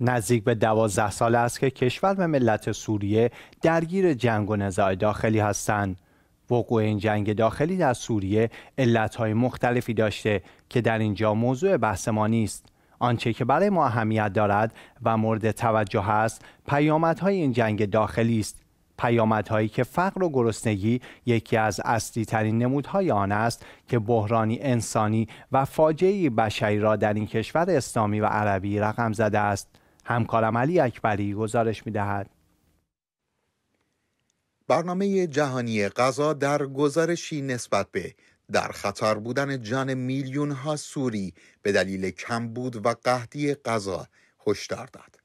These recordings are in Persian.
نزدیک به دوازده سال است که کشور و ملت سوریه درگیر جنگ و نزاع داخلی هستند. وقوع این جنگ داخلی در سوریه علتهای مختلفی داشته که در اینجا موضوع بحث ما نیست. آنچه که برای ما اهمیت دارد و مورد توجه است پیامدهای این جنگ داخلی است پیامدهایی که فقر و گرسنگی یکی از اصلی ترین نمودهای آن است که بحرانی انسانی و فاجعه بشری را در این کشور اسلامی و عربی رقم زده است همکارم علی اکبری گزارش می دهد. برنامه جهانی غذا در گزارشی نسبت به در خطر بودن جان میلیون ها سوری به دلیل کمبود و قهدی غذا هشدار داد.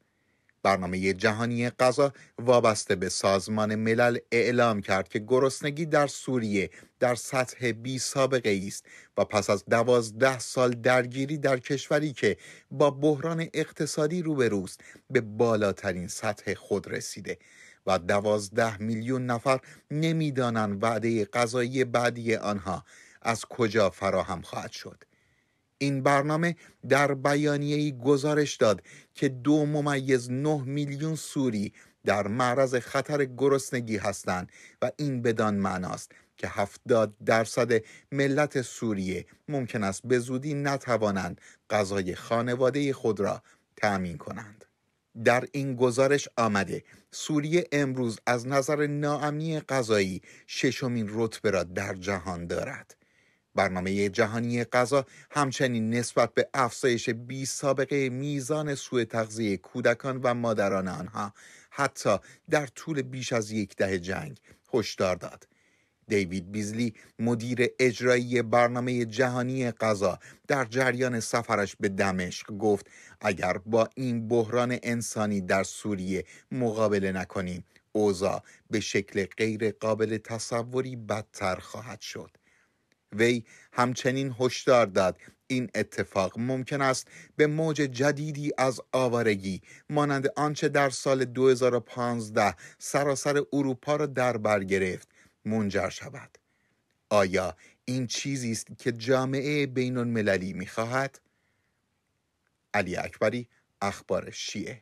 برنامه جهانی غذا وابسته به سازمان ملل اعلام کرد که گرسنگی در سوریه در سطح بی سابقه است و پس از دوازده سال درگیری در کشوری که با بحران اقتصادی روبروست به بالاترین سطح خود رسیده و دوازده میلیون نفر نمیدانند وعده غذایی بعدی آنها از کجا فراهم خواهد شد این برنامه در بیانیه‌ای گزارش داد که دو ممیز نه میلیون سوری در معرض خطر گرسنگی هستند و این بدان معناست که هفتاد درصد ملت سوریه ممکن است به زودی نتوانند غذای خانواده خود را تأمین کنند. در این گزارش آمده سوریه امروز از نظر ناامنی غذایی ششمین رتبه را در جهان دارد. برنامه جهانی غذا همچنین نسبت به افزایش بی سابقه میزان سوء تغذیه کودکان و مادران آنها حتی در طول بیش از یک دهه جنگ هشدار داد دیوید بیزلی مدیر اجرایی برنامه جهانی غذا در جریان سفرش به دمشق گفت اگر با این بحران انسانی در سوریه مقابله نکنیم اوضاع به شکل غیر قابل تصوری بدتر خواهد شد وی همچنین هشدار داد این اتفاق ممکن است به موج جدیدی از آوارگی مانند آنچه در سال 2015 سراسر اروپا را در بر گرفت منجر شود آیا این چیزی است که جامعه بین المللی می خواهد؟ علی اکبری اخبار شیعه